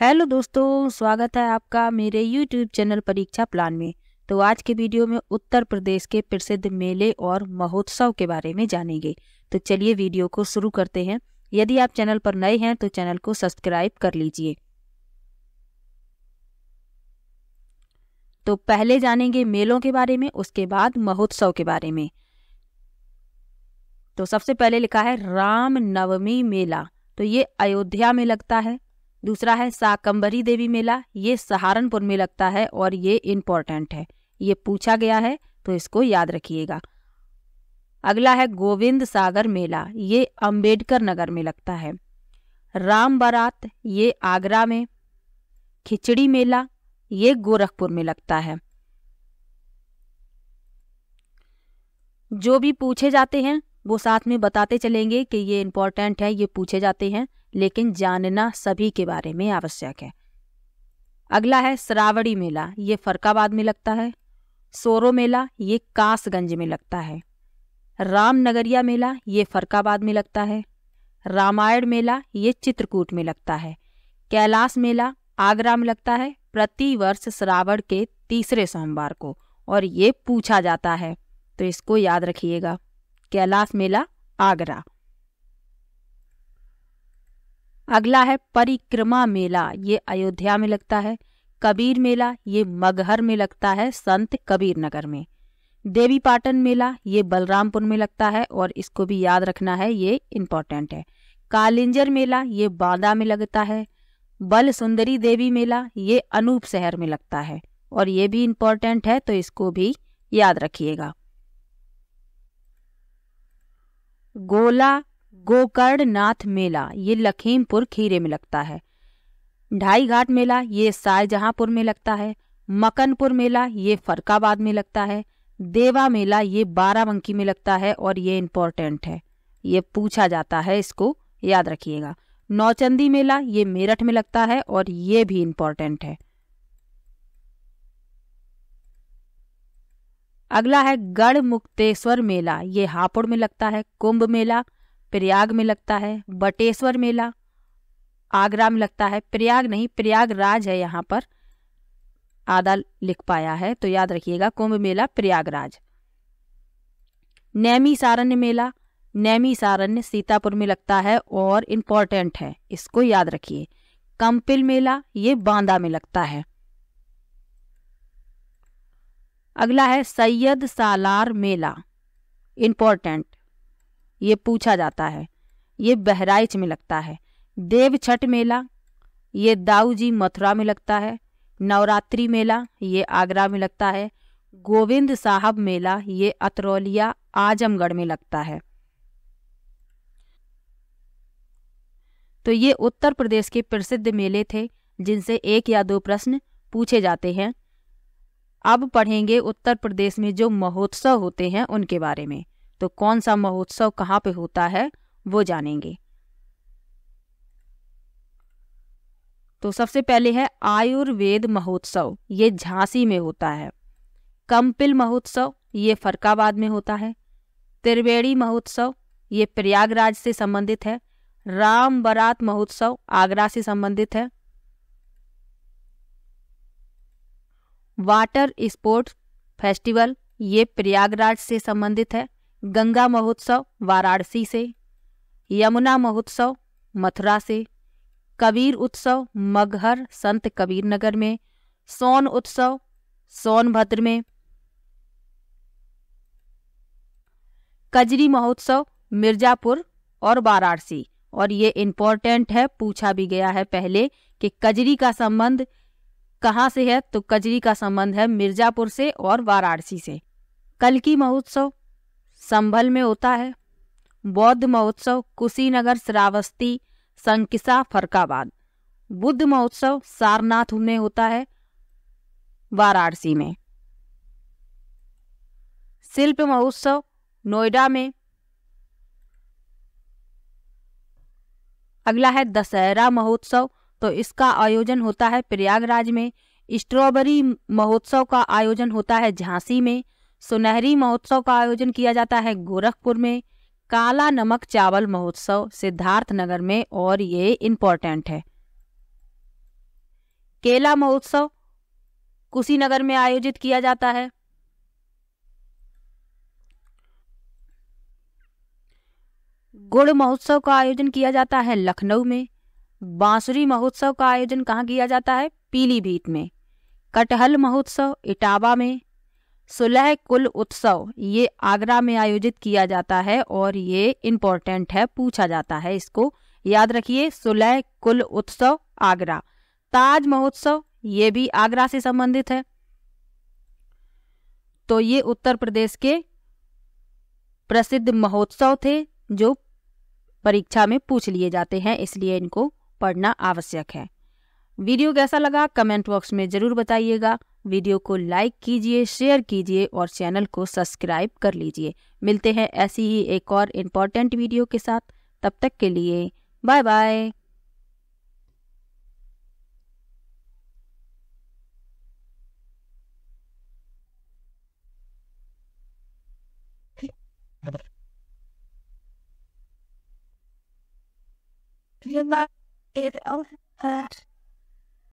Hello दोस्तों स्वागत है आपका मेरे यूट्यूब चैनल परीक्षा प्लान में तो आज के वीडियो में उत्तर प्रदेश के प्रसिद्ध मेले और महोत्सव के बारे में जानेंगे तो चलिए वीडियो को शुरू करते हैं यदि आप चैनल पर नए हैं तो चैनल को सब्सक्राइब कर लीजिए तो पहले जानेंगे मेलों के बारे में उसके बाद महोत्सव के बारे में तो सबसे पहले लिखा है राम नवमी मेला तो ये अयोध्या में लगता है दूसरा है साकंबरी देवी मेला ये सहारनपुर में लगता है और ये इम्पोर्टेंट है ये पूछा गया है तो इसको याद रखिएगा अगला है गोविंद सागर मेला ये अंबेडकर नगर में लगता है राम बारात ये आगरा में खिचड़ी मेला ये गोरखपुर में लगता है जो भी पूछे जाते हैं वो साथ में बताते चलेंगे कि ये इम्पोर्टेंट है ये पूछे जाते हैं लेकिन जानना सभी के बारे में आवश्यक है अगला है श्रावणी मेला ये फरकाबाद में लगता है सोरो मेला ये कासगंज में लगता है रामनगरिया मेला ये फरकाबाद में लगता है रामायण मेला ये चित्रकूट में लगता है कैलाश मेला आगरा में लगता है प्रतिवर्ष श्रावण के तीसरे सोमवार को और ये पूछा जाता है तो इसको याद रखिएगा कैलाश मेला आगरा अगला है परिक्रमा मेला ये अयोध्या में लगता है कबीर मेला ये मगहर में लगता है संत कबीर नगर में देवी पाटन मेला ये बलरामपुर में लगता है और इसको भी याद रखना है ये इम्पोर्टेंट है कालिंजर मेला ये बांदा में लगता है बल सुंदरी देवी मेला ये अनूप शहर में लगता है और ये भी इम्पोर्टेंट है तो इसको भी याद रखिएगा गोला गोकर्णनाथ नाथ मेला ये लखीमपुर खीरे में लगता है ढाई घाट मेला ये शाहजहांपुर में लगता है मकनपुर मेला ये फरकाबाद में लगता है देवा मेला ये बाराबंकी में लगता है और ये इम्पोर्टेंट है ये पूछा जाता है इसको याद रखिएगा नौचंदी मेला ये मेरठ में लगता है और ये भी इम्पोर्टेंट है अगला है गढ़ मुक्तेश्वर मेला ये हापुड़ में लगता है कुंभ मेला प्रयाग में लगता है बटेश्वर मेला आगरा में लगता है प्रयाग नहीं प्रयागराज है यहाँ पर आधा लिख पाया है तो याद रखिएगा कुंभ मेला प्रयागराज नैमी सारण्य मेला नैमी सारण्य सीतापुर में लगता है और इम्पोर्टेंट है इसको याद रखिए कंपिल मेला ये बांदा में लगता है अगला है सैयद सालार मेला इम्पोर्टेंट ये पूछा जाता है ये बहराइच में लगता है देव छठ मेला ये दाऊ जी मथुरा में लगता है नवरात्रि मेला ये आगरा में लगता है गोविंद साहब मेला ये अतरौलिया आजमगढ़ में लगता है तो ये उत्तर प्रदेश के प्रसिद्ध मेले थे जिनसे एक या दो प्रश्न पूछे जाते हैं अब पढ़ेंगे उत्तर प्रदेश में जो महोत्सव होते हैं उनके बारे में तो कौन सा महोत्सव कहाँ पे होता है वो जानेंगे तो सबसे पहले है आयुर्वेद महोत्सव ये झांसी में होता है कंपिल महोत्सव ये फरकाबाद में होता है त्रिवेणी महोत्सव ये प्रयागराज से संबंधित है राम बरात महोत्सव आगरा से संबंधित है वाटर स्पोर्ट्स फेस्टिवल ये प्रयागराज से संबंधित है गंगा महोत्सव वाराणसी से यमुना महोत्सव मथुरा से कबीर उत्सव मगहर संत कबीर नगर में सोन उत्सव सोनभद्र में कजरी महोत्सव मिर्जापुर और वाराणसी और ये इम्पोर्टेंट है पूछा भी गया है पहले कि कजरी का संबंध कहाँ से है तो कजरी का संबंध है मिर्जापुर से और वाराणसी से कल की महोत्सव संभल में होता है बौद्ध महोत्सव कुशीनगर श्रावस्ती संकिसा फरकाबाद बुद्ध महोत्सव सारनाथ में होता है वाराणसी में शिल्प महोत्सव नोएडा में अगला है दशहरा महोत्सव तो इसका आयोजन होता है प्रयागराज में स्ट्रॉबेरी महोत्सव का आयोजन होता है झांसी में सुनहरी महोत्सव का आयोजन किया जाता है गोरखपुर में काला नमक चावल महोत्सव सिद्धार्थ नगर में और ये इम्पोर्टेंट है केला महोत्सव कुशीनगर में आयोजित किया जाता है गुड़ महोत्सव का आयोजन किया जाता है लखनऊ में बांसुरी महोत्सव का आयोजन कहाँ किया जाता है पीलीभीत में कटहल महोत्सव इटावा में सुलह कुल उत्सव ये आगरा में आयोजित किया जाता है और ये इम्पोर्टेंट है पूछा जाता है इसको याद रखिए सुलह कुल उत्सव आगरा ताज महोत्सव ये भी आगरा से संबंधित है तो ये उत्तर प्रदेश के प्रसिद्ध महोत्सव थे जो परीक्षा में पूछ लिए जाते हैं इसलिए इनको पढ़ना आवश्यक है वीडियो कैसा लगा कमेंट बॉक्स में जरूर बताइएगा वीडियो को लाइक कीजिए शेयर कीजिए और चैनल को सब्सक्राइब कर लीजिए मिलते हैं ऐसी ही एक और इम्पॉर्टेंट वीडियो के साथ तब तक के लिए bye bye Good not It all hurt.